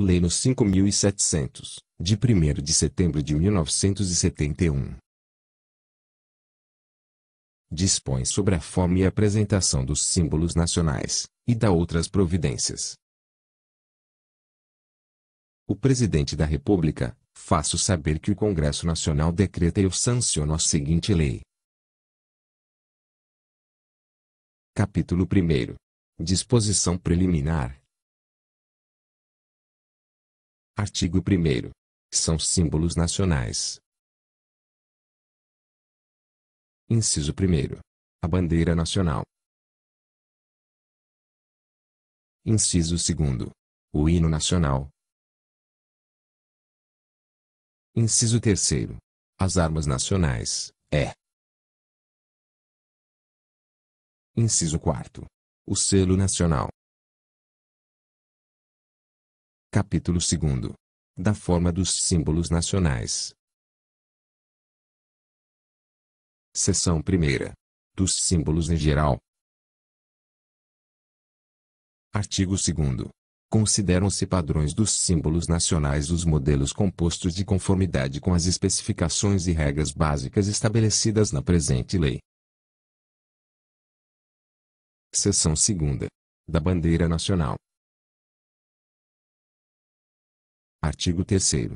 Lei no 5.700, de 1 de setembro de 1971. Dispõe sobre a forma e apresentação dos símbolos nacionais, e dá outras providências. O Presidente da República, faço saber que o Congresso Nacional decreta e o sanciona a seguinte lei. Capítulo 1 Disposição preliminar Artigo 1 São símbolos nacionais. Inciso 1 A bandeira nacional. Inciso 2 O hino nacional. Inciso 3 As armas nacionais, é. Inciso 4 O selo nacional. Capítulo 2 Da forma dos símbolos nacionais. Seção 1 Dos símbolos em geral. Artigo 2 Consideram-se padrões dos símbolos nacionais os modelos compostos de conformidade com as especificações e regras básicas estabelecidas na presente lei. Seção 2 Da bandeira nacional. Artigo 3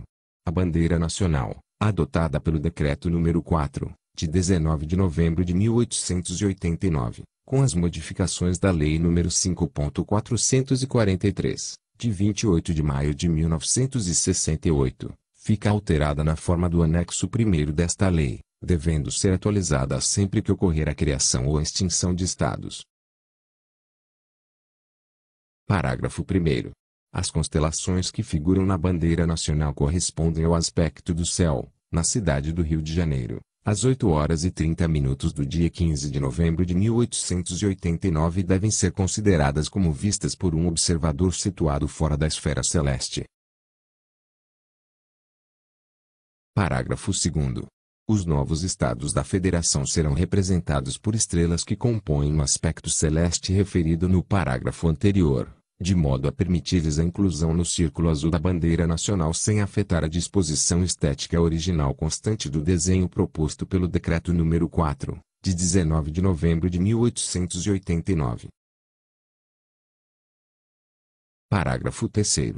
A bandeira nacional, adotada pelo Decreto nº 4, de 19 de novembro de 1889, com as modificações da Lei nº 5.443, de 28 de maio de 1968, fica alterada na forma do anexo 1 desta lei, devendo ser atualizada sempre que ocorrer a criação ou extinção de estados. Parágrafo 1 as constelações que figuram na bandeira nacional correspondem ao aspecto do céu, na cidade do Rio de Janeiro, às 8 horas e 30 minutos do dia 15 de novembro de 1889 e devem ser consideradas como vistas por um observador situado fora da esfera celeste. Parágrafo 2 os novos estados da federação serão representados por estrelas que compõem o aspecto celeste referido no parágrafo anterior, de modo a permitir-lhes a inclusão no círculo azul da bandeira nacional sem afetar a disposição estética original constante do desenho proposto pelo Decreto nº 4, de 19 de novembro de 1889. Parágrafo 3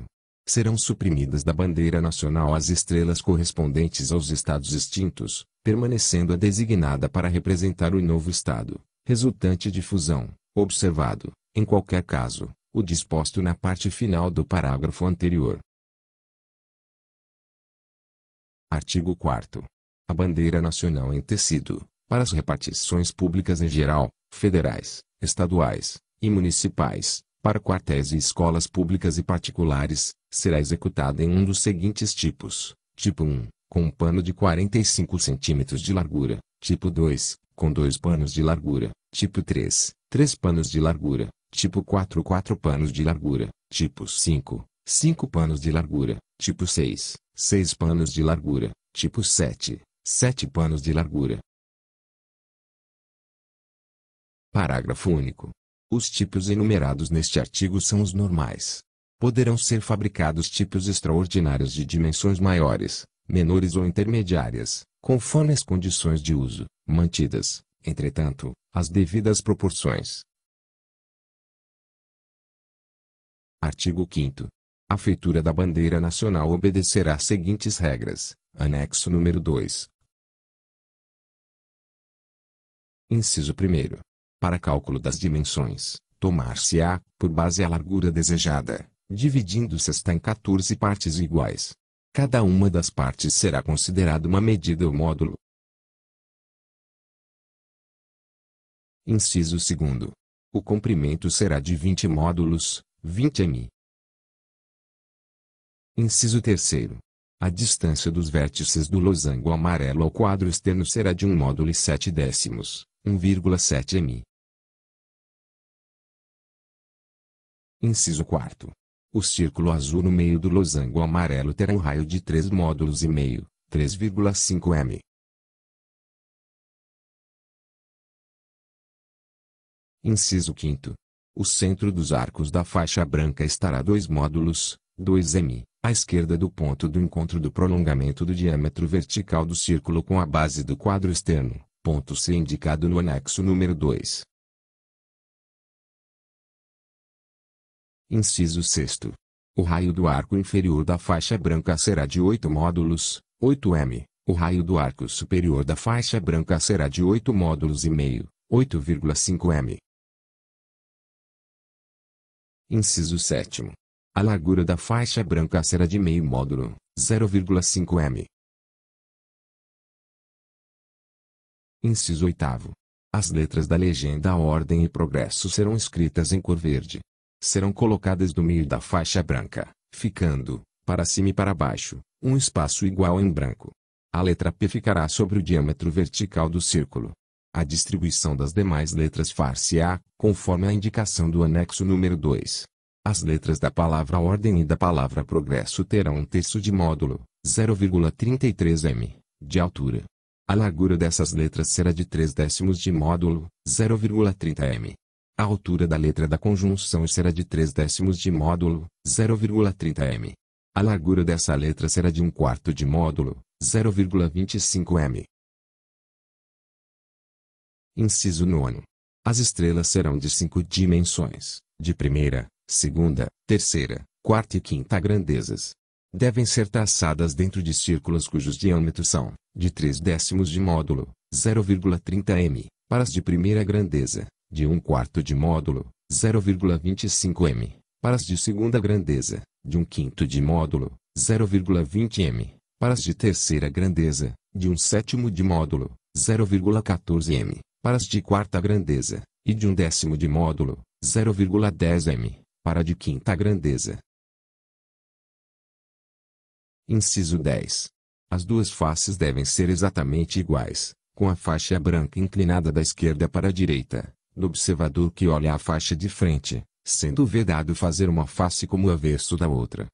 Serão suprimidas da bandeira nacional as estrelas correspondentes aos estados extintos, permanecendo a designada para representar o novo estado, resultante de fusão, observado, em qualquer caso, o disposto na parte final do parágrafo anterior. Artigo 4 A bandeira nacional em tecido, para as repartições públicas em geral, federais, estaduais e municipais, para quartéis e escolas públicas e particulares, será executada em um dos seguintes tipos: tipo 1, com um pano de 45 centímetros de largura, tipo 2, com dois panos de largura, tipo 3, três panos de largura, tipo 4 4 panos de largura, tipo 5, 5 panos de largura, tipo 6, 6 panos de largura, tipo 7, 7 panos de largura. Parágrafo único. Os tipos enumerados neste artigo são os normais. Poderão ser fabricados tipos extraordinários de dimensões maiores, menores ou intermediárias, conforme as condições de uso, mantidas, entretanto, as devidas proporções, Artigo 5 A feitura da bandeira nacional obedecerá às seguintes regras. Anexo número 2. Inciso 1 Para cálculo das dimensões, tomar-se-á, por base a largura desejada, dividindo-se esta em 14 partes iguais. Cada uma das partes será considerada uma medida ou módulo. Inciso 2 O comprimento será de 20 módulos, 20m. Inciso 3. A distância dos vértices do losango amarelo ao quadro externo será de 1 módulo e 7 décimos, 1,7 m. Inciso 4. O círculo azul no meio do losango amarelo terá um raio de 3 módulos e meio, 3,5 m. Inciso 5. O centro dos arcos da faixa branca estará dois módulos, 2m, à esquerda do ponto do encontro do prolongamento do diâmetro vertical do círculo com a base do quadro externo, ponto C indicado no anexo número 2. Inciso 6. O raio do arco inferior da faixa branca será de 8 módulos, 8m. O raio do arco superior da faixa branca será de 8 módulos e meio, 8,5m. Inciso 7. A largura da faixa branca será de meio módulo, 0,5 m. Inciso 8. As letras da legenda Ordem e Progresso serão escritas em cor verde. Serão colocadas do meio da faixa branca, ficando, para cima e para baixo, um espaço igual em branco. A letra P ficará sobre o diâmetro vertical do círculo. A distribuição das demais letras far-se-á, conforme a indicação do anexo número 2. As letras da palavra ordem e da palavra progresso terão um terço de módulo, 0,33 m, de altura. A largura dessas letras será de 3 décimos de módulo, 0,30 m. A altura da letra da conjunção será de 3 décimos de módulo, 0,30 m. A largura dessa letra será de 1 quarto de módulo, 0,25 m. Inciso 9. As estrelas serão de cinco dimensões, de primeira, segunda, terceira, quarta e quinta grandezas. Devem ser traçadas dentro de círculos cujos diâmetros são, de 3 décimos de módulo, 0,30 m, para as de primeira grandeza, de 1 quarto de módulo, 0,25 m, para as de segunda grandeza, de 1 quinto de módulo, 0,20 m, para as de terceira grandeza, de 1 sétimo de módulo, 0,14 m, para as de quarta grandeza, e de um décimo de módulo, 0,10 m, para de quinta grandeza. Inciso 10. As duas faces devem ser exatamente iguais, com a faixa branca inclinada da esquerda para a direita, do observador que olha a faixa de frente, sendo vedado fazer uma face como o avesso da outra.